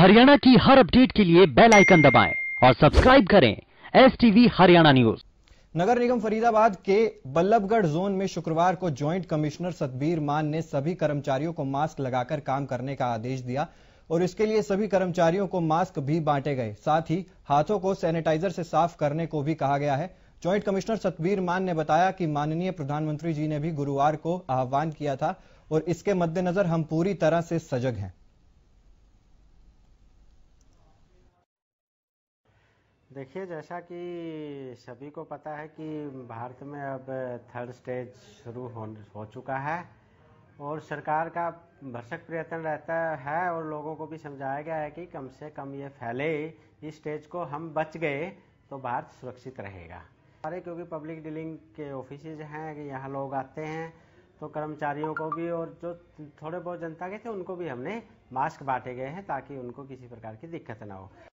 हरियाणा की हर अपडेट के लिए बेल आइकन दबाएं और सब्सक्राइब करें एस टीवी हरियाणा न्यूज नगर निगम फरीदाबाद के बल्लभगढ़ जोन में शुक्रवार को ज्वाइंट कमिश्नर सतबीर मान ने सभी कर्मचारियों को मास्क लगाकर काम करने का आदेश दिया और इसके लिए सभी कर्मचारियों को मास्क भी बांटे गए साथ ही हाथों को सैनिटाइजर से साफ करने को भी कहा गया है ज्वाइंट कमिश्नर सतबीर मान ने बताया कि माननीय प्रधानमंत्री जी ने भी गुरुवार को आह्वान किया था और इसके मद्देनजर हम पूरी तरह से सजग हैं देखिए जैसा कि सभी को पता है कि भारत में अब थर्ड स्टेज शुरू हो हो चुका है और सरकार का भरसक प्रयत्न रहता है और लोगों को भी समझाया गया है कि कम से कम ये फैले इस स्टेज को हम बच गए तो भारत सुरक्षित रहेगा सारे क्योंकि पब्लिक डीलिंग के ऑफिस हैं कि यहाँ लोग आते हैं तो कर्मचारियों को भी और जो थोड़े बहुत जनता के थे उनको भी हमने मास्क बांटे गए हैं ताकि उनको किसी प्रकार की दिक्कत ना हो